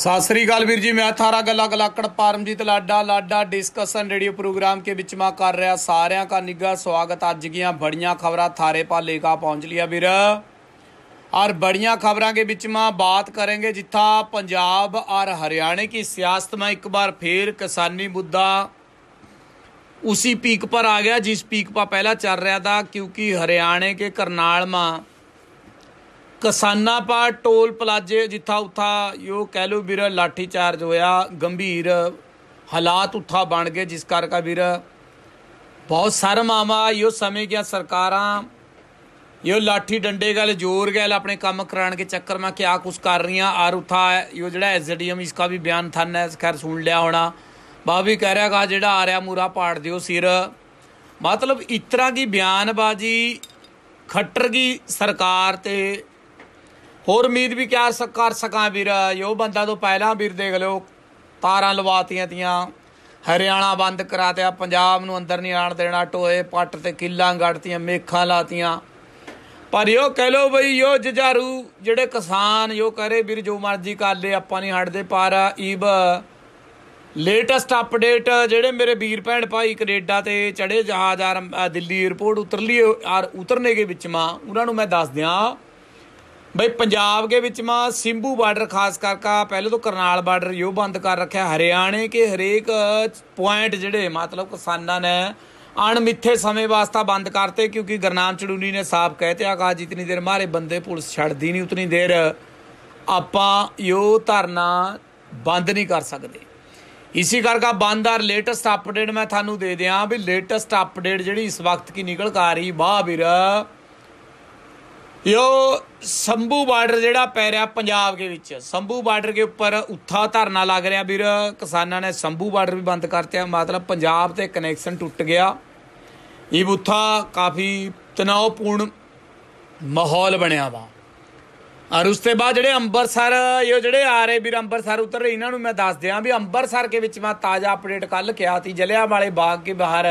ਸਤਿ ਸ੍ਰੀ ਅਕਾਲ ਵੀਰ ਜੀ ਮੈਂ ਥਾਰਾ ਗੱਲਾ ਗਲਾਕੜ ਪਰਮਜੀਤ ਲਾਡਾ ਲਾਡਾ ਡਿਸਕਸ਼ਨ ਰੇਡੀਓ ਪ੍ਰੋਗਰਾਮ ਕੇ ਵਿੱਚ ਮਾ ਕਰ ਰਿਹਾ ਸਾਰਿਆਂ ਦਾ ਨਿੱਘਾ ਸਵਾਗਤ ਅੱਜ ਗਿਆ ਬੜੀਆਂ ਖਬਰਾਂ ਥਾਰੇ ਪਾਲੇ ਕਾ ਪਹੁੰਚ ਲਿਆ ਵੀਰ ਔਰ ਬੜੀਆਂ ਖਬਰਾਂ ਕੇ ਵਿੱਚ ਮਾ ਬਾਤ ਕਰਾਂਗੇ ਜਿੱਥਾ ਪੰਜਾਬ ਔਰ ਹਰਿਆਣੇ ਕੀ ਸਿਆਸਤ ਮੈਂ ਇੱਕ ਵਾਰ ਫੇਰ ਕਿਸਾਨੀ ਮੁੱਦਾ ਉਸੀ ਪੀਕ ਪਰ ਆ ਗਿਆ ਜਿਸ ਪੀਕ ਪਾ ਪਹਿਲਾ ਚੱਲ ਰਿਹਾ ਦਾ ਕਿਉਂਕਿ ਹਰਿਆਣੇ ਕੇ ਕਰਨਾਲ ਮਾ ਕਸਾਨਾਪਾ ਟੋਲ ਪਲਾਜੇ ਜਿੱਥਾ ਉਥਾ ਯੋ ਕਹਿ ਲੋ ਵੀਰ ਲਾਠੀ ਚਾਰਜ ਹੋਇਆ ਗੰਭੀਰ ਹਾਲਾਤ ਉਥਾ ਬਣ ਗਏ ਜਿਸ ਕਰਕੇ ਵੀਰ ਬਹੁਤ ਸ਼ਰਮ ਆਵਾ ਯੋ ਸਮੇਂ ਗਿਆ ਸਰਕਾਰਾਂ ਯੋ ਲਾਠੀ ਡੰਡੇ ਗੱਲ ਜ਼ੋਰ ਗੈਲ ਆਪਣੇ ਕੰਮ ਕਰਾਣ ਕੇ ਚੱਕਰ ਮਾ ਕਿਆ ਆ ਕੁਛ ਕਰ ਰਹੀਆਂ ਆਰ ਉਥਾ ਯੋ ਜਿਹੜਾ ਐਸਡੀਐਮ ਦਾ ਵੀ ਬਿਆਨ ਥਨ ਹੈ ਖੈਰ ਸੁਣ ਲਿਆ ਹੋਣਾ ਬਾ ਵੀ ਕਹਿ ਰਿਹਾ ਕਾ ਜਿਹੜਾ ਆ ਰਿਹਾ ਮੂਰਾ ਪਾੜ ਦਿਓ ਸਿਰ ਮਤਲਬ ਇਤਰਾ ਕੀ ਬਿਆਨਬਾਜ਼ੀ ਖੱਟਰ ਕੀ ਸਰਕਾਰ ਤੇ ਹੋਰ ਉਮੀਦ ਵੀ ਕਿਆ ਕਰ ਸਕਾਂ ਵੀਰ ਯੋ ਬੰਦਾ ਤੋਂ ਪਹਿਲਾਂ ਵੀਰ ਦੇਖ ਲਿਓ ਤਾਰਾਂ ਲਵਾਤੀਆਂ ਤੀਆਂ ਹਰਿਆਣਾ ਬੰਦ ਕਰਾਤਿਆ ਪੰਜਾਬ ਨੂੰ ਅੰਦਰ ਨਹੀਂ ਆਣ ਦੇਣਾ ਟੋਏ ਪੱਟ ਤੇ ਕਿੱਲਾਂ ਗੜਤੀਆਂ ਮੇਖਾਂ ਲਾਤੀਆਂ ਪਰ ਯੋ ਕਹਿ ਲੋ ਬਈ ਯੋ ਜਜਾਰੂ ਜਿਹੜੇ ਕਿਸਾਨ ਯੋ ਕਰੇ ਵੀਰ ਜੋ ਮਰਜ਼ੀ ਕਰ ਲੈ ਆਪਾਂ ਨਹੀਂ ਹਟਦੇ ਪਰ ਈਬ ਲੇਟੈਸਟ ਅਪਡੇਟ ਜਿਹੜੇ ਮੇਰੇ ਵੀਰ ਭੈਣ ਭਾਈ ਕੈਨੇਡਾ ਤੇ ਚੜੇ ਜਹਾਜ਼ ਆ ਦਿੱਲੀ 에어ਪੋਰਟ ਉਤਰ ਲਈ ਔਰ ਉਤਰਨੇ ਦੇ ਵਿੱਚ ਮਾਂ ਉਹਨਾਂ ਨੂੰ ਮੈਂ ਦੱਸ ਦਿਆਂ ਬਈ ਪੰਜਾਬ ਦੇ ਵਿੱਚ ਮਾ ਸਿੰਭੂ ਬਾਰਡਰ ਖਾਸ ਕਰਕੇ ਪਹਿਲੇ ਤੋਂ ਕਰਨਾਲ ਬਾਰਡਰ ਯੋ ਬੰਦ ਕਰ ਰੱਖਿਆ ਹਰਿਆਣੇ ਕੇ ਹਰੇਕ ਪੁਆਇੰਟ ਜਿਹੜੇ ਮਤਲਬ ਕਿਸਾਨਾਂ ਨੇ ਅਣਮਿੱਥੇ ਸਮੇਂ ਵਾਸਤਾ ਬੰਦ ਕਰਤੇ ਕਿਉਂਕਿ ਗਰਨਾਮ ਚੜੂਨੀ ਨੇ ਸਾਫ਼ ਕਹਿਤੇ ਆਕਾਸ਼ ਜਿਤਨੀ ਦੇਰ ਮਾਰੇ ਬੰਦੇ ਪੁਲਿਸ ਛੱਡਦੀ ਨਹੀਂ ਉਤਨੀ ਦੇਰ ਆਪਾਂ ਯੋ ਧਰਨਾ ਬੰਦ ਨਹੀਂ ਕਰ ਸਕਦੇ ਇਸੇ ਕਰਕੇ ਬੰਦਾਰ ਲੇਟੈਸਟ ਅਪਡੇਟ ਮੈਂ ਤੁਹਾਨੂੰ ਦੇ ਦਿਆਂ ਵੀ ਲੇਟੈਸਟ ਅਪਡੇਟ ਜਿਹੜੀ ਇਸ ਵਕਤ ਕੀ ਨਿਕਲ ਕਾ ਰਹੀ ਵਾਹ ਵੀਰ ਯੋ ਸੰਭੂ ਬਾਰਡਰ ਜਿਹੜਾ ਪੈ ਰਿਹਾ ਪੰਜਾਬ ਦੇ ਵਿੱਚ ਸੰਭੂ ਬਾਰਡਰ ਦੇ ਉੱਪਰ ਉੱਥਾ ਧਰਨਾ ਲੱਗ ਰਿਹਾ ਵੀਰ ਕਿਸਾਨਾਂ ਨੇ ਸੰਭੂ ਬਾਰਡਰ ਵੀ ਬੰਦ ਕਰਤਿਆ ਮਤਲਬ ਪੰਜਾਬ ਤੇ ਕਨੈਕਸ਼ਨ ਟੁੱਟ ਗਿਆ ਇਹ ਉੱਥਾ ਕਾਫੀ ਤਣਾਅਪੂਰਨ ਮਾਹੌਲ ਬਣਿਆ ਵਾ ਔਰ ਉਸ ਤੋਂ ਬਾਅਦ ਜਿਹੜੇ ਅੰਮ੍ਰਿਤਸਰ ਇਹ ਜਿਹੜੇ ਆ ਰਹੇ ਵੀਰ ਅੰਮ੍ਰਿਤਸਰ ਉਤਰ ਰਹੇ ਇਹਨਾਂ ਨੂੰ ਮੈਂ ਦੱਸ ਦਿਆਂ ਵੀ ਅੰਮ੍ਰਿਤਸਰ ਦੇ ਵਿੱਚ ਮੈਂ ਤਾਜ਼ਾ ਅਪਡੇਟ ਕੱਲ ਕਿਹਾ ਸੀ ਵਾਲੇ ਬਾਗ ਦੇ ਬਾਹਰ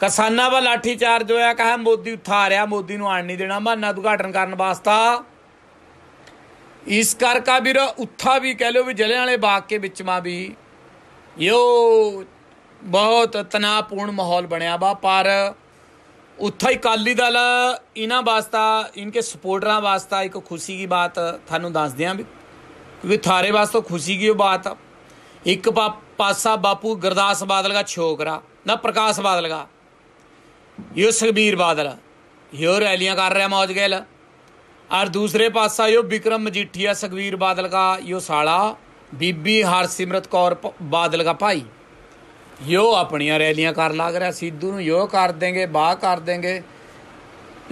ਕਿਸਾਨਾਂ ਵੱਲ ਚਾਰਜ ਹੋਇਆ ਕਹਾ ਮੋਦੀ ਉਠਾ ਰਿਹਾ ਮੋਦੀ ਨੂੰ ਆਣ ਨਹੀਂ ਦੇਣਾ ਮਾਨਾ ਉਦਘਾਟਨ ਕਰਨ ਵਾਸਤਾ ਇਸ ਕਰਕੇ ਵੀਰ ਉੱਥਾ ਵੀ ਕਹਿ ਲਓ ਵੀ ਜਲਿਆਂ ਵਾਲੇ ਬਾਗ ਕੇ ਵਿੱਚ ਮਾ ਵੀ ਯੋ ਬਹੁਤ ਤਣਾਪੂਰਨ ਮਾਹੌਲ ਬਣਿਆ ਵਾ ਪਰ ਉੱਥਾ ਹੀ ਕਾਲੀ ਦਲ ਇਹਨਾਂ ਵਾਸਤਾ ਇਨਕੇ ਸਪੋਰਟਰਾਂ ਵਾਸਤਾ ਇੱਕ ਖੁਸ਼ੀ ਦੀ ਬਾਤ ਤੁਹਾਨੂੰ ਦੱਸ ਦਿਆਂ ਵੀ ਕਿਉਂਕਿ ਥਾਰੇ ਵਾਸਤਾ ਖੁਸ਼ੀ ਦੀ ਬਾਤ ਆ ਇੱਕ ਪਾਸਾ ਬਾਪੂ ਗਰਦਾਸ ਬਾਦਲ ਦਾ ਛੋਕਰਾ ਨਾ ਪ੍ਰਕਾਸ਼ ਬਾਦਲ ਦਾ ਯੋ ਸੁਖਬੀਰ ਬਾਦਲ ਯੋ ਰੈਲੀਆਂ ਕਰ ਰਿਹਾ ਮੌਜ ਗੈਲ ਔਰ ਦੂਸਰੇ ਪਾਸਾ ਯੋ ਵਿਕਰਮ ਮਜੀਠੀਆ ਸੁਖਬੀਰ ਬਾਦਲ ਦਾ ਯੋ ਸਾਲਾ ਬੀਬੀ ਹਰਸਿਮਰਤ ਕੌਰ ਬਾਦਲ ਦਾ ਭਾਈ ਯੋ ਆਪਣੀਆਂ ਰੈਲੀਆਂ ਕਰ ਲੱਗ ਰਿਹਾ ਸਿੱਧੂ ਨੂੰ ਯੋ ਕਰ ਦੇਗੇ ਬਾਹ ਕਰ ਦੇਗੇ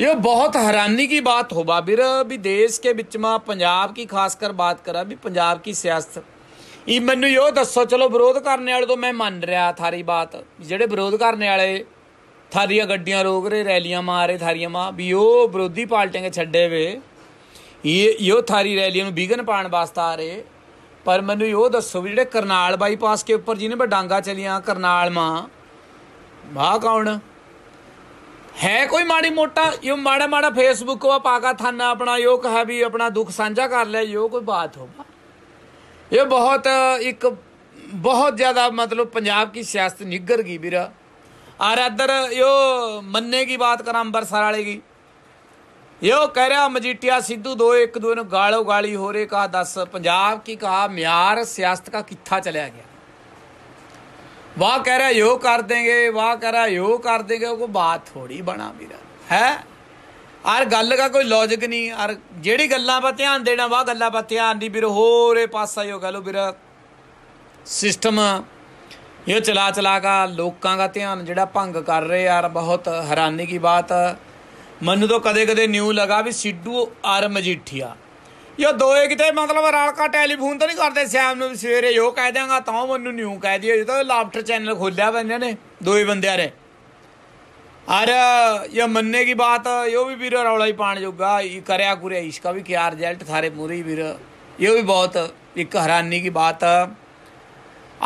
ਇਹ ਬਹੁਤ ਹੈਰਾਨੀ ਦੀ ਬਾਤ ਹੋ ਬਾਬਿਰ ਵੀ ਦੇਸ਼ ਕੇ ਵਿੱਚ ਮਾ ਪੰਜਾਬ ਕੀ ਖਾਸ ਕਰ ਬਾਤ ਕਰਾ ਵੀ ਪੰਜਾਬ ਕੀ ਸਿਆਸਤ ਇਹ ਮੈਨੂੰ ਇਹ ਦੱਸੋ ਚਲੋ ਵਿਰੋਧ ਕਰਨ ਵਾਲੇ ਤੋਂ ਮੈਂ ਮੰਨ ਰਿਹਾ ਥਾਰੀ ਬਾਤ ਜਿਹੜੇ ਵਿਰੋਧ ਕਰਨ ਵਾਲੇ ਥਾਰੀਆਂ ਗੱਡੀਆਂ ਰੋਕ ਰਹੇ ਰੈਲੀਆਂ मार रहे थारियां ਵੀ ਉਹ ਵਿਰੋਧੀ ਪਾਰਟੀਆਂ ਕੇ ਛੱਡੇ ਵੇ ਇਹ ਇਹੋ ਥਾਰੀ ਰੈਲੀਆਂ ਨੂੰ ਵਿਗਨ ਪਾਣ ਵਾਸਤੇ ਆ ਰਹੇ ਪਰ ਮੈਨੂੰ ਇਹ ਦੱਸੋ ਵੀ ਜਿਹੜੇ ਕਰਨਾਲ ਬਾਈਪਾਸ ਕੇ ਉੱਪਰ ਜਿਹਨੇ ਬਡਾਂਗਾ ਚਲੀਆਂ ਕਰਨਾਲ ਮਾ ਮਾ ਕੌਣ ਹੈ ਕੋਈ ਮਾੜੀ ਮੋਟਾ ਇਹ ਮਾੜਾ ਮਾੜਾ ਫੇਸਬੁੱਕ ਵਾ ਪਾਗਾ ਥਾਨਾ ਆਪਣਾ ਯੋ ਕਹਾ ਵੀ ਆਪਣਾ ਦੁੱਖ ਸਾਂਝਾ ਕਰ ਲੈ ਯੋ ਕੋਈ ਬਾਤ ਹੋਵਾ ਇਹ ਬਹੁਤ ਇੱਕ ਬਹੁਤ ਜ਼ਿਆਦਾ ਮਤਲਬ ਪੰਜਾਬ ਕੀ ਸਿਆਸਤ ਨਿੱਗਰ ਗਈ ਵੀਰਾ ਆਰ ਇਧਰ ਇਹ ਮੰਨੇ ਕੀ ਬਾਤ ਕਰਾਂ ਅੰਬਰਸਰ ਵਾਲੇ ਕੀ ਇਹੋ ਕਹਿ ਰਿਹਾ ਮਜੀਟਿਆ ਸਿੱਧੂ ਦੋ ਇੱਕ ਦੋ ਨੂੰ ਗਾਲੋ ਗਾਲੀ ਹੋ ਰੇ ਕਾ ਦੱਸ ਪੰਜਾਬ ਕੀ ਕਹਾ ਮਿਆਰ ਸਿਆਸਤ ਕਾ ਕਿੱਥਾ ਚਲਿਆ ਗਿਆ ਵਾਹ ਕਹਿ ਰਿਹਾ ਯੋ ਕਰ ਦੇਗੇ ਵਾਹ ਕਹਿ ਰਿਹਾ ਯੋ ਕਰ ਦੇਗੇ ਕੋ ਬਾਤ ਥੋੜੀ ਬਣਾ ਵੀਰਾ ਹੈ ਔਰ ਗੱਲ ਦਾ ਕੋਈ ਲੌਜਿਕ ਨਹੀਂ ਔਰ ਜਿਹੜੀ ਗੱਲਾਂ ਬਾ ਧਿਆਨ ਦੇਣਾ ਵਾਹ ਗੱਲਾਂ ਬਾ ਧਿਆਨ ਦੀ ਵੀਰ ਹੋਰੇ ਪਾਸਾ ਇਹੋ ਗੱਲੋ ਵੀਰਾ ਸਿਸਟਮ ਇਹ ਚਲਾ ਚਲਾ ਕਾ ਲੋਕਾਂ ਦਾ ਧਿਆਨ ਜਿਹੜਾ ਭੰਗ ਕਰ ਰਹੇ ਯਾਰ ਬਹੁਤ ਹੈਰਾਨੀ ਦੀ ਬਾਤ ਮੈਨੂੰ ਤਾਂ ਕਦੇ-ਕਦੇ ਨਿਊ ਲਗਾ ਵੀ ਸਿੱਡੂ ਆਰ ਮਜੀਠੀਆ ਇਹ ਦੋਏ ਕਿਤੇ ਮਤਲਬ ਰਾਲਕਾ ਟੈਲੀਫੋਨ ਤਾਂ ਨਹੀਂ ਕਰਦੇ ਸ਼ਾਮ ਨੂੰ ਸਵੇਰੇ ਯੋ ਕਹਿ ਦਿਆਂਗਾ ਤਾਂ ਮੈਨੂੰ ਨਿਊ ਕਹਿ ਦਿਓ ਤਾਂ ਲਾਫਟਰ ਚੈਨਲ ਖੋਲਿਆ ਬੰਦੇ ਨੇ ਦੋਏ ਬੰਦਿਆਂ ਨੇ ਅਰ ਇਹ ਮੰਨੇ ਕੀ ਬਾਤ ਇਹ ਵੀ ਵੀਰ ਰੌਲਾ ਹੀ ਪਾਣ ਜੋਗਾ ਇਹ ਕਰਿਆ ਕੁਰਿਆ ਇਸਕਾ ਵੀ ਕਿਆ ਰਿਜ਼ਲਟ ਥਾਰੇ ਮੂਰੀ ਵੀਰ ਇਹ ਵੀ ਬਹੁਤ ਇੱਕ ਹੈਰਾਨੀ ਦੀ ਬਾਤ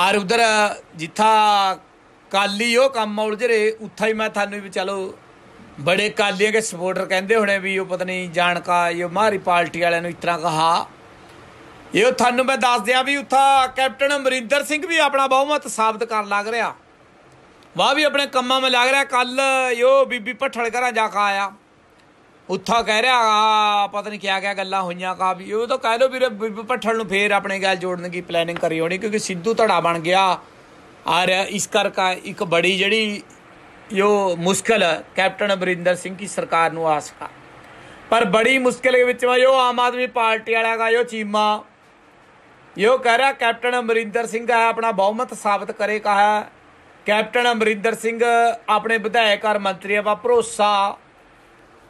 ਆਰ ਉਧਰ ਜਿੱਥਾ ਕਾਲੀ ਉਹ ਕੰਮ ਉਲਝ ਰਹੇ ਉੱਥਾ ਹੀ ਮੈਂ ਤੁਹਾਨੂੰ ਵੀ ਚਲੋ ਬੜੇ ਕਾਲੀਆਂ ਦੇ ਸਪੋਰਟਰ ਕਹਿੰਦੇ ਹੋਣੇ ਵੀ ਉਹ ਪਤਾ ਨਹੀਂ ਜਾਣਕਾ ਇਹ ਮਾਰੀ ਪਾਰਟੀ ਵਾਲਿਆਂ ਨੂੰ ਇਤਰਾ ਕਹਾ ਇਹ ਤੁਹਾਨੂੰ ਮੈਂ ਦੱਸ ਦਿਆ ਵੀ ਉੱਥਾ ਕੈਪਟਨ ਅਮਰਿੰਦਰ ਸਿੰਘ ਵੀ ਆਪਣਾ ਬਹੁਮਤ ਸਾਬਤ ਕਰਨ ਲੱਗ ਰਿਹਾ ਵਾਹ ਵੀ ਆਪਣੇ ਕੰਮਾਂ 'ਮੇ ਲੱਗ ਰਿਹਾ ਕੱਲ ਯੋ ਬੀਬੀ ਭੱਠਲ ਘਰਾਂ ਜਾ ਕੇ ਆਇਆ ਉੱਥਾ ਕਹਿ ਰਿਹਾ ਆ ਪਤਾ ਨਹੀਂ ਕਿਆ ਕਿਆ ਗੱਲਾਂ ਹੋਈਆਂ ਕਾ ਵੀ ਉਹ ਤਾਂ ਕਹਿ ਲੋ ਵੀਰੇ ਪੱਠਲ ਨੂੰ ਫੇਰ ਆਪਣੇ ਗੱਲ ਜੋੜਨ ਦੀ ਪਲੈਨਿੰਗ ਕਰੀ ਹੋਣੀ ਕਿਉਂਕਿ ਸਿੱਧੂ ਧੜਾ ਬਣ ਗਿਆ ਆ ਰਿਹਾ ਇਸ ਕਰਕੇ ਇੱਕ ਬੜੀ ਜਿਹੜੀ ਜੋ ਮੁਸ਼ਕਲ ਕੈਪਟਨ ਅਮਰਿੰਦਰ ਸਿੰਘ ਦੀ ਸਰਕਾਰ ਨੂੰ ਆ ਸਕਾ ਪਰ ਬੜੀ ਮੁਸ਼ਕਲ ਦੇ ਵਿੱਚ ਵਾ ਆਮ ਆਦਮੀ ਪਾਰਟੀ ਵਾਲਾ ਦਾ ਜੋ ਚੀਮਾ ਇਹ ਕਹਿ ਰਿਹਾ ਕੈਪਟਨ ਅਮਰਿੰਦਰ ਸਿੰਘ ਆ ਆਪਣਾ ਬਹੁਮਤ ਸਾਬਤ ਕਰੇ ਕਹਾ ਕੈਪਟਨ ਅਮਰਿੰਦਰ ਸਿੰਘ ਆਪਣੇ ਵਿਧਾਇਕ ਔਰ ਮੰਤਰੀਆਂ ਦਾ ਭਰੋਸਾ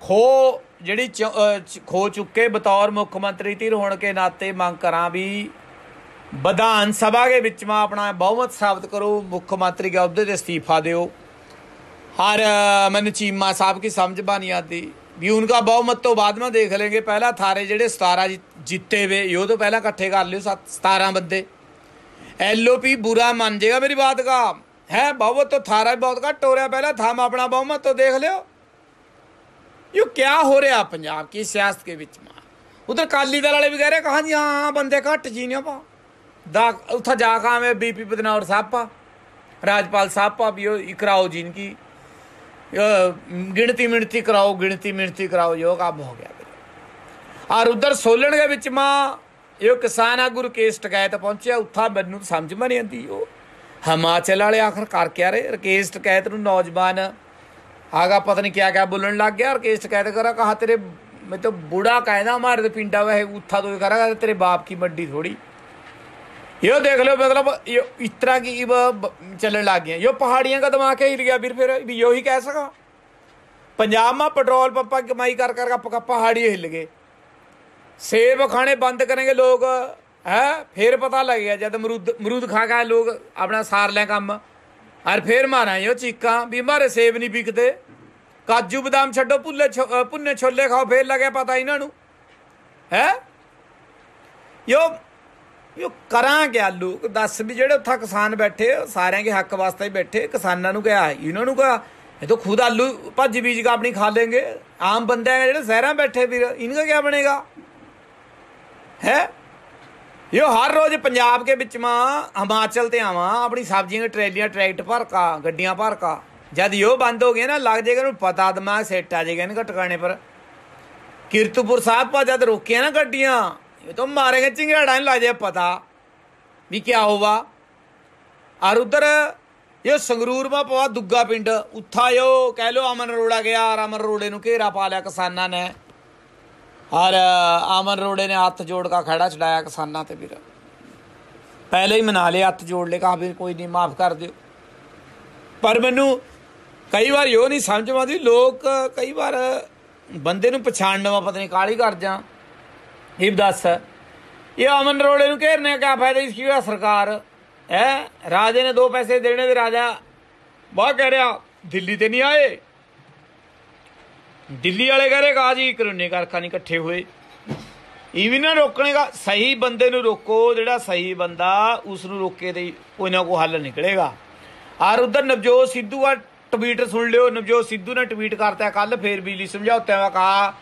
ਖੋ ਜਿਹੜੀ ਖੋ ਚੁੱਕੇ ਬਤੌਰ ਮੁੱਖ ਮੰਤਰੀ ਧਿਰ ਹੋਣ ਕੇ ਨਾਤੇ ਮੰਗ ਕਰਾਂ ਵੀ ਵਿਧਾਨ ਸਭਾ ਦੇ ਵਿੱਚ ਮਾ ਆਪਣਾ ਬਹੁਮਤ ਸਾਬਤ ਕਰੋ ਮੁੱਖ ਮੰਤਰੀ ਦੇ ਅਹੁਦੇ ਤੇ ਅਸਤੀਫਾ ਦਿਓ ਹਰ ਮਨ ਚੀਮਾ ਸਾਹਿਬ ਕੀ ਸਮਝ ਬਾਨੀ ਆਦੀ ਵੀ ਉਨ੍ਹਾਂ ਬਹੁਮਤ ਤੋਂ ਬਾਅਦ ਮੈਂ ਦੇਖ ਲੇਗੇ ਪਹਿਲਾ ਥਾਰੇ ਜਿਹੜੇ 17 ਜਿੱਤੇ ਵੇ ਇਹੋ ਤੋਂ ਪਹਿਲਾਂ ਇਕੱਠੇ ਕਰ ਲਿਓ 17 ਬੰਦੇ ਐਲਓਪੀ ਬੁਰਾ ਮੰਨ ਜਾਏਗਾ ਮੇਰੀ ਬਾਤ ਦਾ ਹੈ ਬਹੁਤ ਤੋਂ ਥਾਰਾ ਬਹੁਤ ਘੱਟ ਹੋ ਰਿਹਾ ਪਹਿਲਾਂ ਥਾਮ ਆਪਣਾ ਬਹੁਮਤ ਤੋਂ ਦੇਖ ਲਿਓ ਇਹ ਕਿਆ ਹੋ ਰਿਹਾ ਪੰਜਾਬ ਕੀ ਸਿਆਸਤ ਕੇ ਵਿੱਚ ਮਾਂ ਉਧਰ ਕਾਲੀ ਦਲ ਵਾਲੇ ਵੀ ਕਹਿ ਰਹੇ ਕਹਾਂ ਜੀ ਹਾਂ ਬੰਦੇ ਘੱਟ ਜੀ ਨੇ ਪਾ ਦਾ ਉੱਥਾ ਜਾ ਕੇ ਆਵੇਂ ਬੀਪੀ ਬਦਨੌਰ ਸਾਹਿਬ ਪਾ ਰਾਜਪਾਲ ਸਾਹਿਬ ਪਾ ਵੀ ਉਹ ਇਕਰਾਓ ਜੀਨ ਕੀ ਗਿਣਤੀ ਮਿਣਤੀ ਕਰਾਓ ਗਿਣਤੀ ਮਿਣਤੀ ਕਰਾਓ ਜੋ ਆਬ ਹੋ ਗਿਆ ਆਰ ਉਧਰ ਸੋਲਣ ਦੇ ਵਿੱਚ ਮਾ ਇਹ ਕਿਸਾਨਾ ਗੁਰੂ ਕੇਸ ਟਕੈਤ ਪਹੁੰਚਿਆ ਉੱਥਾ ਮੈਨੂੰ ਸਮਝ ਨਹੀਂ ਆਂਦੀ ਉਹ ਹਿਮਾਚਲ ਵਾਲੇ ਆਖਰ ਕਰ ਆ ਰੇ ਰਕੇਸ਼ ਟਕੈਤ ਨੂੰ ਨੌਜਵਾਨ ਆਗਾ ਪਤਾ ਨਹੀਂ ਕਿਆ ਕਿਆ ਬੋਲਣ ਲੱਗ ਗਿਆ ਔਰ ਕੇਸ ਕਹਿ ਦੇ ਕਰਾ ਕਹਾ ਤੇਰੇ ਮੈਂ ਤਾਂ ਬੁੜਾ ਕਹਿਦਾ ਮਾਰੇ ਤੇ ਪਿੰਡਾ ਵਾਹੇ ਉੱਥਾ ਤੋਂ ਕਰਾਗਾ ਤੇਰੇ ਬਾਪ ਕੀ ਮੱਡੀ ਥੋੜੀ ਇਹੋ ਦੇਖ ਲਓ ਮਤਲਬ ਇਸ ਤਰ੍ਹਾਂ ਕੀ ਇਹ ਚੱਲਣ ਲੱਗ ਗਿਆ ਇਹੋ ਪਹਾੜੀਆਂ ਦਾ ਦਿਮਾਗ ਹੀ ਹਿੱਲ ਗਿਆ ਫਿਰ ਵੀ ਇਹੋ ਹੀ ਕਹਿ ਸਕਾਂ ਪੰਜਾਬ ਮਾ ਪੈਟਰੋਲ ਪੰਪਾਂ ਕਮਾਈ ਕਰ ਕਰ ਕੇ ਪਹਾੜੀ ਹਿੱਲ ਗਏ ਸੇਬ ਖਾਣੇ ਬੰਦ ਕਰਨਗੇ ਲੋਕ ਹੈ ਫਿਰ ਪਤਾ ਲੱਗਿਆ ਜਦ ਮਰੂਦ ਮਰੂਦ ਖਾ ਗਏ ਲੋਕ ਆਪਣਾ ਸਾਰ ਲੈ ਕੰਮ ਅਰ ਫੇਰ ਮਾਰਾਂ ਯੋ ਚੀਕਾਂ ਵੀ ਮਾਰੇ ਸੇਬ ਨਹੀਂ ਵਿਕਦੇ ਕਾਜੂ ਬਦਾਮ ਛੱਡੋ ਪੁੱਲੇ ਪੁੰਨੇ ਛੋਲੇ ਖਾਓ ਫੇਰ ਲੱਗਿਆ ਪਤਾ ਇਹਨਾਂ ਨੂੰ ਹੈ ਯੋ ਯੋ ਕਰਾਂ ਗਿਆ ਆਲੂ ਦੱਸ ਵੀ ਜਿਹੜੇ ਉੱਥਾ ਕਿਸਾਨ ਬੈਠੇ ਸਾਰਿਆਂ ਦੇ ਹੱਕ ਵਾਸਤੇ ਹੀ ਬੈਠੇ ਕਿਸਾਨਾਂ ਨੂੰ ਕਿਹਾ ਇਹਨਾਂ ਨੂੰ ਕਿਹਾ ਇਹ ਤਾਂ ਖੁਦ ਆਲੂ ਭੱਜ ਬੀਜ ਕੇ ਆਪਣੀ ਖਾ ਲੇਗੇ ਆਮ ਬੰਦੇ ਜਿਹੜੇ ਸ਼ਹਿਰਾਂ ਬੈਠੇ ਵੀਰ ਦਾ ਕੀ ਬਣੇਗਾ ਹੈ ਯੋ ਹਰ ਰੋਜ਼ ਪੰਜਾਬ ਕੇ ਵਿੱਚ ਮਾ ਹਿਮਾਚਲ ਤੇ ਆਵਾਂ ਆਪਣੀ ਸਬਜ਼ੀਆਂ ਦੇ ਟਰੇਲੀਆਂ ਟਰੈਕਟ ਭਰ ਕਾ ਗੱਡੀਆਂ ਭਰ ਕਾ ਜਦ ਯੋ ਬੰਦ ਹੋ ਗਏ ਨਾ ਲੱਗ ਜੇਗਾ ਨੂੰ ਪਤਾ ਦਿਮਾਗ ਸੈੱਟ ਆ ਜੇਗਾ ਇਹਨਾਂ ਟਿਕਾਣੇ ਪਰ ਕੀਰਤਪੁਰ ਸਾਹਿਬ ਪਾ ਜਦ ਰੋਕਿਆ ਨਾ ਗੱਡੀਆਂ ਇਹ ਤਾਂ ਮਾਰੇਗੇ ਚਿੰਗੜਾ ਨਹੀਂ ਲੱਗ ਜੇ ਪਤਾ ਵੀ ਕੀ ਹੋਵਾ ਔਰ ਉਧਰ ਇਹ ਸੰਗਰੂਰ ਮਾ ਪਵਾ ਦੁੱਗਾ ਪਿੰਡ ਉੱਥਾ ਯੋ ਕਹਿ ਲੋ ਅਮਨ ਰੋੜਾ ਗਿਆ ਅਮਨ ਰੋੜੇ ਨੂੰ ਘੇਰਾ ਪਾ ਲਿਆ ਕਿਸਾਨਾਂ ਨੇ ਔਰ ਆਮਨ ਰੋੜੇ ਨੇ ਹੱਥ ਜੋੜ ਕੇ ਖੜਾ ਛਡਾਇਆ ਕਿਸਾਨਾਂ ਤੇ ਵੀਰ ਪਹਿਲੇ ਹੀ ਮਨਾ ਲਿਆ ਹੱਥ ਜੋੜ ਲੇ ਕਹਾ ਵੀ ਕੋਈ ਨਹੀਂ ਮਾਫ ਕਰ ਦਿਓ ਪਰ ਮੈਨੂੰ ਕਈ ਵਾਰ ਇਹੋ ਨਹੀਂ ਸਮਝ ਆਉਂਦੀ ਲੋਕ ਕਈ ਵਾਰ ਬੰਦੇ ਨੂੰ ਪਛਾਣਨਾ ਪਤਾ ਨਹੀਂ ਕਾਲੀ ਕਰ ਜਾਂ ਇਹ ਦੱਸ ਇਹ ਅਮਨ ਰੋੜੇ ਨੂੰ ਘੇਰਨੇ ਕਾ ਫਾਇਦਾ ਇਸ ਕੀ ਹੋਇਆ ਸਰਕਾਰ ਹੈ ਰਾਜੇ ਨੇ ਦੋ ਪੈਸੇ ਦੇਣੇ ਦੇ ਰਾਜਾ ਵਾਹ ਕਹਿ ਰਿਹਾ ਦਿੱਲੀ ਤੇ ਨਹੀਂ ਆਏ ਦਿੱਲੀ ਵਾਲੇ ਕਹਰੇ ਕਾ ਜੀ ਕਰੋਨੇ ਕਾਰਖਾਨੇ ਇਕੱਠੇ ਹੋਏ ਇਹ ਵੀ ਨਾ ਰੋਕਣੇਗਾ ਸਹੀ ਬੰਦੇ ਨੂੰ ਰੋਕੋ ਜਿਹੜਾ ਸਹੀ ਬੰਦਾ ਉਸ ਨੂੰ ਰੋਕੇ ਤੇ ਕੋਈ ਨਾ ਕੋ ਹੱਲ ਨਿਕਲੇਗਾ ਆਰ ਉਧਰ ਨਵਜੋਤ ਸਿੱਧੂ ਆ ਟਵੀਟ ਸੁਣ ਲਿਓ ਨਵਜੋਤ ਸਿੱਧੂ ਨੇ ਟਵੀਟ ਕਰਤਾ ਕੱਲ ਫੇਰ ਬਿਜਲੀ ਸਮਝੌਤੇ ਦਾ ਕਹਾ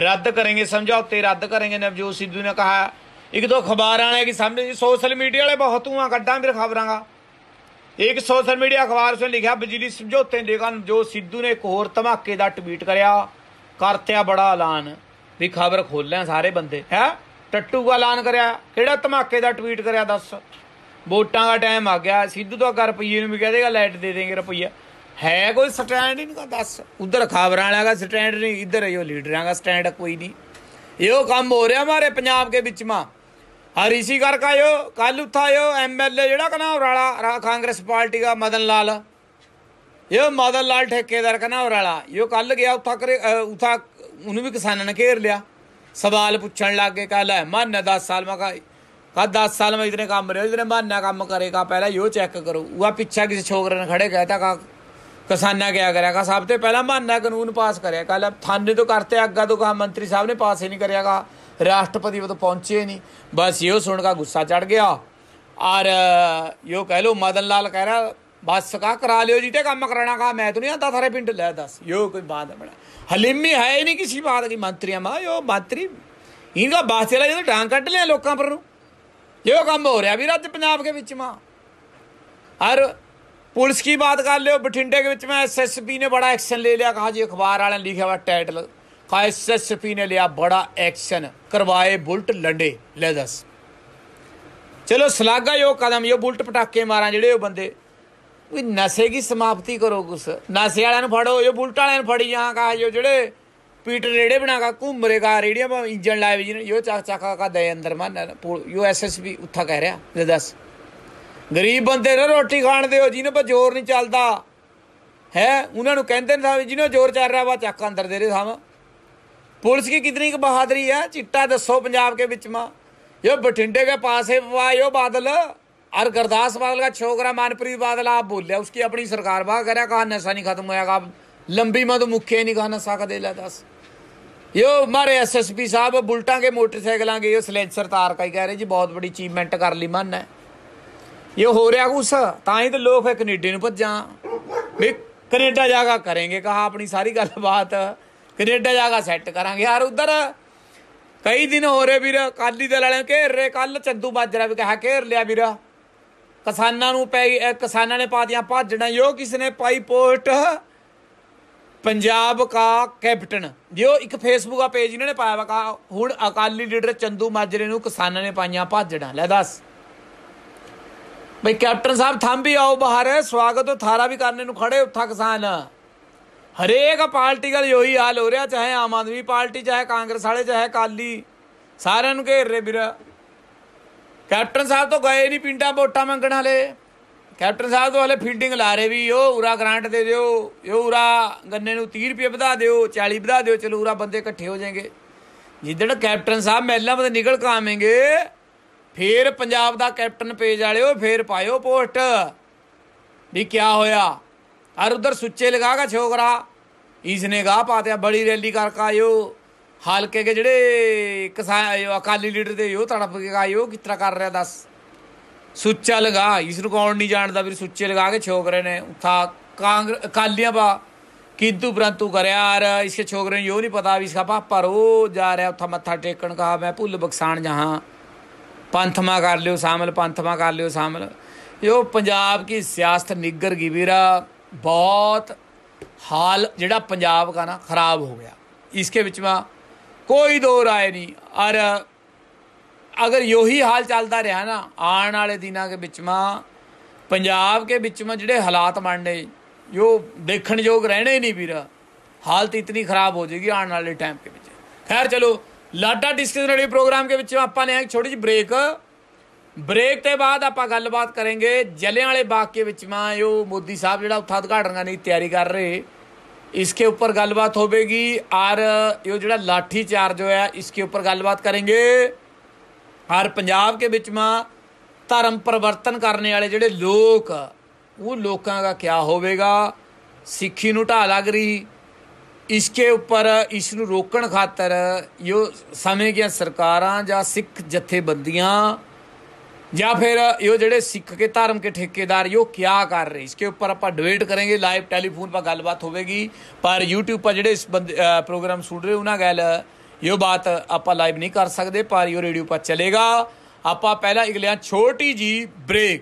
ਰੱਦ ਕਰਾਂਗੇ ਸਮਝੌਤੇ ਰੱਦ ਕਰਾਂਗੇ ਨਵਜੋਤ ਸਿੱਧੂ ਨੇ ਕਹਾ ਇੱਕ ਦੋ ਖਬਰਾਂ ਵਾਲੇ ਕਿ ਸਾਹਮਣੇ ਸੋਸ਼ਲ ਮੀਡੀਆ ਵਾਲੇ ਬਹੁਤ ਹੂੰ ਗੱਡਾਂ ਵੀ ਖਬਰਾਂਗਾ ਇੱਕ ਸੋਸ਼ਲ ਮੀਡੀਆ ਅਖਬਾਰ ਉਸਨੇ ਲਿਖਿਆ ਬਿਜਲੀ ਸਮਝੌਤੇ ਦੇ ਕਾਰਨ ਜੋ ਸਿੱਧੂ ਨੇ ਇੱਕ ਹੋਰ ਧਮਾਕੇ ਦਾ ਟਵੀਟ ਕਰਿਆ ਕਰਤਿਆ ਬੜਾ ਐਲਾਨ ਵੀ ਖਬਰ ਖੋਲਿਆ ਸਾਰੇ ਬੰਦੇ ਹੈ ਟੱਟੂ ਦਾ ਐਲਾਨ ਕਰਿਆ ਕਿਹੜਾ ਧਮਾਕੇ ਦਾ ਟਵੀਟ ਕਰਿਆ ਦੱਸ ਵੋਟਾਂ ਦਾ ਟਾਈਮ ਆ ਗਿਆ ਸਿੱਧੂ ਤੋਂ ਕਰ ਰੁਪਈਏ ਨੂੰ ਵੀ ਕਹਦੇਗਾ ਲਾਈਟ ਦੇ ਦੇਂਗੇ ਰੁਪਈਆ ਹੈ ਕੋਈ ਸਟੈਂਡ ਹੀ ਨਹੀਂ ਕਾ ਦੱਸ ਉਧਰ ਖਬਰਾਂ ਵਾਲਿਆਂ ਦਾ ਸਟੈਂਡ ਨਹੀਂ ਇੱਧਰ ਇਹੋ ਲੀਡਰਾਂ ਦਾ ਸਟੈਂਡ ਕੋਈ ਨਹੀਂ ਇਹੋ ਕੰਮ ਹੋ ਰਿਹਾ ਮਾਰੇ ਪੰਜਾਬ ਦੇ ਵਿੱਚ ਮਾ ਹਰੀਸੀ ਕਰ ਕਾਇਓ ਕੱਲ ਉਠਾਇਓ ਐਮਐਲਏ ਜਿਹੜਾ ਕਨਾ ਉਰਾਲਾ ਕਾਂਗਰਸ ਪਾਰਟੀ ਦਾ ਮਦਨ ਲਾਲ ਇਹ ਮਦਨ ਲਾਲ ਠੇਕੇਦਾਰ ਕਨਾ ਉਰਾਲਾ ਇਹ ਕੱਲ ਗਿਆ ਉਥਾ ਕਰੇ ਉਥਾ ਉਹਨੂੰ ਵੀ ਕਿਸਾਨਾਂ ਨੇ ਘੇਰ ਲਿਆ ਸਵਾਲ ਪੁੱਛਣ ਲੱਗ ਗਏ ਕੱਲ ਮਨ 10 ਸਾਲ ਮਾ ਕਾ ਕਾ 10 ਸਾਲ ਮਾ ਇਤਨੇ ਕੰਮ ਰਿਹਾ ਇਤਨੇ ਮਾਨਾ ਕੰਮ ਕਰੇਗਾ ਪਹਿਲਾਂ ਇਹ ਚੈੱਕ ਕਰੋ ਉਹ ਪਿੱਛਾ ਕਿਸੇ ਨੇ ਖੜੇ ਕਹਤਾ ਕਾ ਕਿਸਾਨਾਂ ਕਿਆ ਕਰਿਆਗਾ ਸਭ ਤੋਂ ਪਹਿਲਾਂ ਮਾਨਾ ਕਾਨੂੰਨ ਪਾਸ ਕਰਿਆ ਕੱਲ ਥਾਨੇ ਤੋਂ ਕਰਤੇ ਅੱਗਾ ਤੋਂ ਕਾ ਮੰਤਰੀ ਸਾਹਿਬ ਨੇ ਪਾਸ ਹੀ ਨਹੀਂ ਕਰਿਆਗਾ ਰਾਸ਼ਟਰਪਤੀ ਵੱਲ ਪਹੁੰਚੇ ਨਹੀਂ ਬਸ ਇਹੋ ਸੁਣ ਕੇ ਗੁੱਸਾ ਚੜ ਗਿਆ ਔਰ ਇਹੋ ਕਹਿ ਲੋ ਮਦਨ ਲਾਲ ਕਹਿ ਰਿਹਾ ਬਸ ਕਾ ਕਰਾ ਲਿਓ ਜੀ ਤੇ ਕੰਮ ਕਰਾਣਾ ਕਾ ਮੈਂ ਤੂੰ ਨਹੀਂ ਆਂਦਾ ਸਾਰੇ ਪਿੰਡ ਲੈ ਦੱਸ ਇਹੋ ਕੋਈ ਬਾਤ ਹੈ ਬੜਾ ਹਲੀਮੀ ਹੈ ਹੀ ਨਹੀਂ ਕਿਸੇ ਬਾਤ ਦੀ ਮੰਤਰੀਆਂ ਮਾ ਇਹੋ ਮੰਤਰੀ ਇਹਦਾ ਬਾਸੇਲਾ ਜਦੋਂ ਡਾਂਗ ਕੱਟ ਲਿਆ ਲੋਕਾਂ ਪਰ ਨੂੰ ਇਹੋ ਕੰਮ ਹੋ ਰਿਹਾ ਵੀਰ ਅੱਜ ਪੰਜਾਬ ਦੇ ਵਿੱਚ ਮਾ ਔਰ ਪੁਲਿਸ ਕੀ ਬਾਤ ਕਰ ਲਿਓ ਬਠਿੰਡੇ ਦੇ ਵਿੱਚ ਮੈਂ ਐਸਐਸਪੀ ਨੇ ਬੜਾ ਐਕਸ਼ਨ ਲੈ ਲਿਆ ਕਹਾ ਜੀ ਅਖਬਾਰ ਵਾਲਿਆਂ ਲਿਖਿਆ ਵਾ ਟਾਈਟਲ का ਨੇ ਲਿਆ ਬੜਾ ਐਕਸ਼ਨ ਕਰਵਾਏ ਬੁਲਟ ਲੰਡੇ ਲੈ ਦੱਸ ਚਲੋ ਯੋ ਕਦਮ ਯੋ ਬੁਲਟ ਪਟਾਕੇ ਮਾਰਾਂ ਜਿਹੜੇ ਉਹ ਬੰਦੇ ਵੀ ਨਸ਼ੇ ਦੀ ਸਮਾਪਤੀ ਕਰੋ ਕੁਸ ਨਸ਼ੇ ਵਾਲਿਆਂ ਨੂੰ ਫੜੋ ਯੋ ਬੁਲਟ ਵਾਲਿਆਂ ਨੂੰ ਫੜੀ ਜਾਂ ਕਾ ਜੋ ਜਿਹੜੇ ਪੀਟਰ ਰੇੜੇ ਬਣਾ ਕਾ ਘੁੰਮ ਰੇੜੀਆਂ ਪਾ ਇੰਜਨ ਵੀ ਜੀ ਯੋ ਚੱਕ ਚੱਕ ਕਾ ਦੇ ਅੰਦਰ ਮਨ ਯੋ ਐਸਐਸਪੀ ਉੱਥਾ ਕਹਿ ਰਿਹਾ ਲੈ ਦੱਸ ਗਰੀਬ ਬੰਦੇ ਨੇ ਰੋਟੀ ਖਾਣ ਹੋ ਜਿਹਨਾਂ ਪਰ ਜ਼ੋਰ ਨਹੀਂ ਚੱਲਦਾ ਹੈ ਉਹਨਾਂ ਨੂੰ ਕਹਿੰਦੇ ਨੇ ਸਾਹਿਬ ਜਿਹਨੂੰ ਜ਼ੋਰ ਚੱਲ ਰਿਹਾ ਵਾ ਚੱਕ ਅੰਦਰ ਦੇ ਰੇ ਸਾਹਿਬ ਪੁਲਿਸ ਕੀ ਕਿਤਨੀ ਕਿ ਬਹਾਦਰੀ ਆ ਚਿੱਟਾ ਦੱਸੋ ਪੰਜਾਬ ਕੇ ਵਿੱਚ ਮਾ ਇਹ ਬਠਿੰਡੇ ਕੇ ਪਾਸੇ ਪਵਾਇਓ ਬਾਦਲ ਅਰ ਗਰਦਾਸ ਬਾਦਲ ਦਾ ਛੋਗਰਾ ਮਾਨਪ੍ਰੀਤ ਬਾਦਲ ਆ ਬੋਲਿਆ ਉਸਕੀ ਆਪਣੀ ਸਰਕਾਰ ਬਾਹ ਕਰਿਆ ਕਹਾ ਨਸ਼ਾ ਨਹੀਂ ਖਤਮ ਹੋਇਆਗਾ ਲੰਬੀ ਮਦ ਮੁੱਖੇ ਨਹੀਂ ਕਹਾ ਨਸ਼ਾ ਕਦੇ ਲੈ ਦੱਸ ਇਹ ਮਾਰੇ ਐਸਐਸਪੀ ਸਾਹਿਬ ਬੁਲਟਾਂ ਕੇ ਮੋਟਰਸਾਈਕਲਾਂ ਕੇ ਇਹ ਸਲੈਂਸਰ ਤਾਰ ਕਾਈ ਕਹਿ ਰਹੇ ਜੀ ਬਹੁਤ ਵੱਡੀ ਅਚੀਵਮੈਂਟ ਕਰ ਲਈ ਮੰਨ ਹੈ ਇਹ ਹੋ ਰਿਹਾ ਕੁਸ ਤਾਂ ਹੀ ਤੇ ਲੋਕ ਕੈਨੇਡਾ ਨੂੰ ਭੱਜਾਂ ਵੀ ਕੈਨੇਡਾ ਕੇ ਕਰਾਂਗੇ ਕਹਾ ਆਪਣੀ ਸਾਰੀ ਗੱਲ ਬਾਤ ਕੈਨੇਡਾ ਜਾ ਕੇ ਸੈੱਟ ਕਰਾਂਗੇ ਯਾਰ ਉਧਰ ਕਈ ਦਿਨ ਹੋ ਰਹੇ ਵੀਰ ਕਾਲੀ ਦਲ ਵਾਲਿਆਂ ਘੇਰ ਰਹੇ ਕੱਲ ਚੰਦੂ ਬਾਜਰਾ ਵੀ ਕਹਾ ਘੇਰ ਲਿਆ ਵੀਰ ਕਿਸਾਨਾਂ ਨੂੰ ਪੈ ਕਿਸਾਨਾਂ ਨੇ ਪਾਤੀਆਂ ਭਾਜਣਾ ਜੋ ਕਿਸ ਨੇ ਪਾਈ ਪੋਸਟ ਪੰਜਾਬ ਕਾ ਕੈਪਟਨ ਜਿਉ ਇੱਕ ਫੇਸਬੁੱਕ ਦਾ ਪੇਜ ਇਹਨਾਂ ਨੇ ਪਾਇਆ ਵਾ ਹੁਣ ਅਕਾਲੀ ਲੀਡਰ ਚੰਦੂ ਮਾਜਰੇ ਨੂੰ ਕਿਸਾਨਾਂ ਨੇ ਪਾਈਆਂ ਭਾਜੜਾਂ ਲੈ ਦੱਸ ਬਈ ਕੈਪਟਨ ਸਾਹਿਬ ਥੰਮ ਆਓ ਬਾਹਰ ਸਵਾਗਤ ਥਾਰਾ ਵੀ ਕਰਨੇ ਨੂੰ ਖੜੇ ਉੱਥਾ ਕਿਸਾਨ ਹਰੇਕ ਪਾਰਟੀ ਨਾਲ ਉਹੀ ਹਾਲ ਹੋ ਰਿਹਾ ਚਾਹੇ ਆਮ ਆਦਮੀ ਪਾਰਟੀ ਚਾਹੇ ਕਾਂਗਰਸ ਵਾਲੇ ਚਾਹੇ ਕਾਲੀ ਸਾਰਿਆਂ ਨੂੰ ਘੇਰ ਰਹੇ ਵੀਰਾ ਕੈਪਟਨ ਸਾਹਿਬ ਤੋਂ ਗਏ ਨਹੀਂ ਪਿੰਡਾਂ ਵੋਟਾਂ ਮੰਗਣ ਵਾਲੇ ਕੈਪਟਨ ਸਾਹਿਬ ਤੋਂ ਹਲੇ ਫੀਲਡਿੰਗ ਲਾ ਰਹੇ ਵੀ ਉਹ ਉਰਾ ਗ੍ਰਾਂਟ ਦੇ ਦਿਓ ਇਹ ਉਰਾ ਗੰਨੇ ਨੂੰ 30 ਰੁਪਏ ਵਧਾ ਦਿਓ 40 ਵਧਾ ਦਿਓ ਚਲੋ ਉਰਾ ਬੰਦੇ ਇਕੱਠੇ ਹੋ ਜਾਣਗੇ ਜਿੱਦਣ ਕੈਪਟਨ ਸਾਹਿਬ ਮੈਲਾ ਬੰਦੇ ਨਿਕਲ ਕੇ ਆਵੇਂਗੇ ਫੇਰ ਪੰਜਾਬ ਦਾ ਕੈਪਟਨ ਪੇਜ ਵਾਲਿਓ ਫੇਰ ਪਾਇਓ ਪੋਸਟ ਵੀ ਕੀ ਹੋਇਆ और उधर ਸੁੱਚੇ ਲਗਾਗਾ ਛੋਗਰਾ ਇਸ ਨੇ ਗਾਹ ਪਾਤਿਆ ਬੜੀ ਰੈਲੀ ਕਰਕੇ ਆਇਓ ਹਾਲਕੇ ਕੇ ਜਿਹੜੇ ਅਕਾਲੀ ਲੀਡਰ ਦੇ ਯੋ ਤੜਪ ਕੇ ਆਇਓ ਕਿਤਰਾ ਕਰ ਰਿਹਾ ਦੱਸ ਸੁੱਚਾ ਲਗਾ ਇਸ ਨੂੰ ਕੌਣ ਨਹੀਂ ਜਾਣਦਾ ਵੀਰ ਸੁੱਚੇ ਲਗਾ ਕੇ ਛੋਗਰੇ ਨੇ ਉਥਾ ਕਾਂਗਰਸ ਅਕਾਲੀਆਂ ਬਾ किंतु परंतु कर यार इसके छोकरे यो नहीं पता इसका पापा रोज जा रहा उथा मत्था टेकन का मैं भुल बक्सान जहाँ पंथमा कर लियो शामिल पंथमा कर लियो शामिल यो पंजाब की सियासत निगर की वीरा ਬਹੁਤ ਹਾਲ ਜਿਹੜਾ ਪੰਜਾਬ का ना खराब हो गया इसके बीच में ਕੋਈ ਦੋ राय ਨਹੀਂ ਔਰ ਅਗਰ ਯੋਹੀ ਹਾਲ ਚੱਲਦਾ ਰਿਹਾ ਨਾ ਆਉਣ ਵਾਲੇ ਦਿਨਾਂ ਦੇ ਵਿੱਚ ਮਾ ਪੰਜਾਬ ਦੇ ਵਿੱਚ ਮਾ ਜਿਹੜੇ ਹਾਲਾਤ ਬਣਨੇ ਜੋ ਦੇਖਣ ਯੋਗ ਰਹਿਣੇ ਨਹੀਂ ਵੀਰਾ ਹਾਲਤ ਇਤਨੀ ਖਰਾਬ ਹੋ ਜੇਗੀ ਆਉਣ ਵਾਲੇ ਟਾਈਮ ਦੇ ਵਿੱਚ ਖੈਰ ਚਲੋ ਲਾਡਾ ਡਿਸਕਸ਼ਨ ਵਾਲੇ ਪ੍ਰੋਗਰਾਮ ਦੇ ਵਿੱਚ ਆਪਾਂ ਨੇ ਇੱਕ ਛੋਟੀ ਜਿਹੀ ਬ੍ਰੇਕ ਬ੍ਰੇਕ ਤੇ ਬਾਅਦ ਆਪਾਂ ਗੱਲਬਾਤ ਕਰਾਂਗੇ ਜਲਿਆਂ ਵਾਲੇ ਬਾਗ ਕੇ ਵਿੱਚ ਮਾ ਜੋ ਮੋਦੀ ਸਾਹਿਬ ਜਿਹੜਾ ਉੱਥਾ ਉਦਘਾਟਨਾਂ ਦੀ ਤਿਆਰੀ ਕਰ ਰਹੇ ਇਸਕੇ ਉੱਪਰ ਗੱਲਬਾਤ ਹੋਵੇਗੀ ਔਰ ਇਹ ਜਿਹੜਾ ਲਾਠੀ ਚਾਰਜ ਹੋਇਆ ਇਸਕੇ ਉੱਪਰ ਗੱਲਬਾਤ ਕਰਾਂਗੇ ਔਰ ਪੰਜਾਬ ਕੇ ਵਿੱਚ ਮਾ ਧਰਮ ਪਰਿਵਰਤਨ ਕਰਨ ਵਾਲੇ ਜਿਹੜੇ ਲੋਕ ਉਹ ਲੋਕਾਂ ਦਾ ਕੀ ਹੋਵੇਗਾ ਸਿੱਖੀ ਨੂੰ ਢਾ ਲੱਗ ਰਹੀ ਇਸਕੇ ਉੱਪਰ ਇਸ ਨੂੰ ਰੋਕਣ ਖਾਤਰ ਇਹ ਸਮੇਂ ਗਿਆ ਸਰਕਾਰਾਂ ਜਾਂ ਸਿੱਖ ਜਥੇਬੰਦੀਆਂ ਜਾਂ ਫਿਰ ਇਹ ਜਿਹੜੇ ਸਿੱਖ ਕੇ ਧਰਮ ਕੇ ਠੇਕੇਦਾਰ ਇਹ ਕੀ ਕਰ ਰਹੇ ਇਸ ਕੇ ਉੱਪਰ ਆਪਾਂ ਡਿਬੇਟ ਕਰਾਂਗੇ ਲਾਈਵ ਟੈਲੀਫੋਨ ਪਰ ਗੱਲਬਾਤ ਹੋਵੇਗੀ ਪਰ YouTube ਪਰ ਜਿਹੜੇ ਇਸ ਪ੍ਰੋਗਰਾਮ ਸੁਣ ਰਹੇ ਉਹਨਾਂ ਗੱਲ ਇਹ ਬਾਤ ਆਪਾਂ ਲਾਈਵ ਨਹੀਂ ਕਰ ਸਕਦੇ ਪਰ ਇਹ ਰੇਡੀਓ ਪਰ ਚੱਲੇਗਾ ਆਪਾਂ ਪਹਿਲਾਂ ਇਗਲਿਆਂ ਛੋਟੀ ਜੀ ਬ੍ਰੇਕ